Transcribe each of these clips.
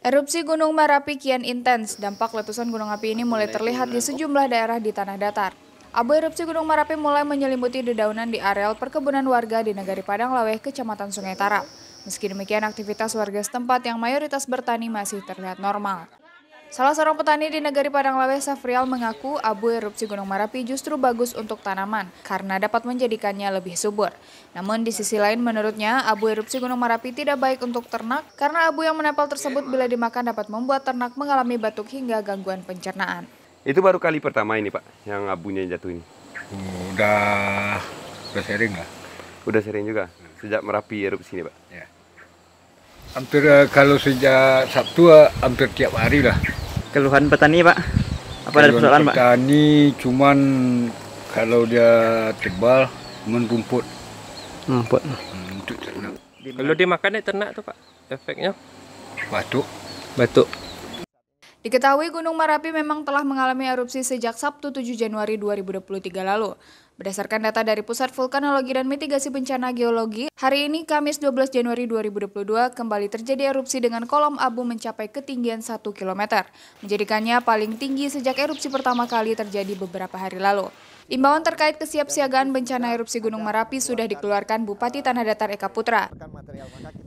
Erupsi Gunung Merapi kian intens. Dampak letusan gunung api ini mulai terlihat di sejumlah daerah di tanah datar. Abu erupsi Gunung Merapi mulai menyelimuti dedaunan di areal perkebunan warga di Negari Padang Laweh, Kecamatan Sungai Tara. Meski demikian, aktivitas warga setempat yang mayoritas bertani masih terlihat normal. Salah seorang petani di negeri Padang Lawe, Safrial mengaku abu erupsi Gunung Merapi justru bagus untuk tanaman karena dapat menjadikannya lebih subur. Namun di sisi lain menurutnya abu erupsi Gunung Merapi tidak baik untuk ternak karena abu yang menempel tersebut bila dimakan dapat membuat ternak mengalami batuk hingga gangguan pencernaan. Itu baru kali pertama ini Pak yang abunya jatuh ini? Udah, udah sering lah. Udah sering juga sejak Merapi erupsi ini Pak? Ya. Hampir eh, kalau sejak Sabtu eh, hampir tiap hari lah. Keluhan petani Pak? Apa Keluhan ada persoalan Pak? Petani cuman kalau dia tebal merumput. Rumput. Hmm, untuk ternak. Kalau dimakan ya ternak tuh Pak efeknya? Batuk. Batuk. Diketahui Gunung Merapi memang telah mengalami erupsi sejak Sabtu 7 Januari 2023 lalu. Berdasarkan data dari Pusat Vulkanologi dan Mitigasi Bencana Geologi, hari ini Kamis 12 Januari 2022 kembali terjadi erupsi dengan kolom abu mencapai ketinggian 1 km, menjadikannya paling tinggi sejak erupsi pertama kali terjadi beberapa hari lalu. Imbauan terkait kesiapsiagaan bencana erupsi Gunung Merapi sudah dikeluarkan Bupati Tanah Datar Eka Putra.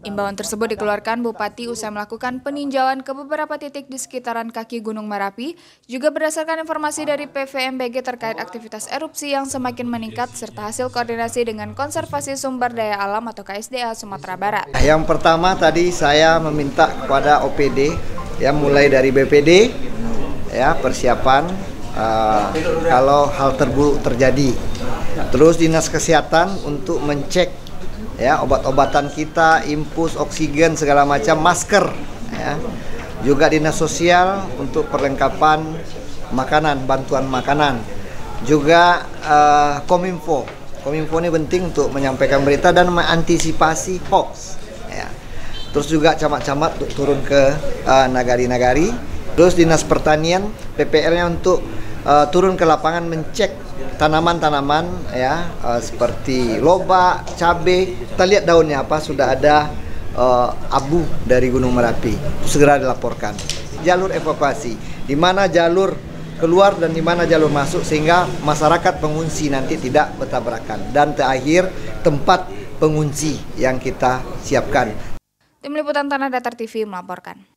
Imbauan tersebut dikeluarkan Bupati usai melakukan peninjauan ke beberapa titik di sekitaran kaki Gunung Merapi, juga berdasarkan informasi dari PVMBG terkait aktivitas erupsi yang semakin meningkat serta hasil koordinasi dengan Konservasi Sumber Daya Alam atau KSDA Sumatera Barat. Nah, yang pertama tadi saya meminta kepada OPD ya mulai dari BPD ya persiapan uh, kalau hal terburuk terjadi. Terus dinas kesehatan untuk mencek ya obat-obatan kita, impus oksigen segala macam, masker, ya. juga dinas sosial untuk perlengkapan makanan, bantuan makanan, juga uh, kominfo, kominfo ini penting untuk menyampaikan berita dan mengantisipasi hoax, ya. terus juga camat-camat untuk turun ke eh, nagari-nagari, uh, terus dinas pertanian, PPL-nya untuk uh, turun ke lapangan mencek tanaman-tanaman ya uh, seperti lobak, cabe. Kita lihat daunnya apa sudah ada uh, abu dari Gunung Merapi. Segera dilaporkan. Jalur evakuasi, di mana jalur keluar dan di mana jalur masuk sehingga masyarakat pengungsi nanti tidak bertabrakan. Dan terakhir tempat pengungsi yang kita siapkan. Tim liputan Tanah Datar TV melaporkan.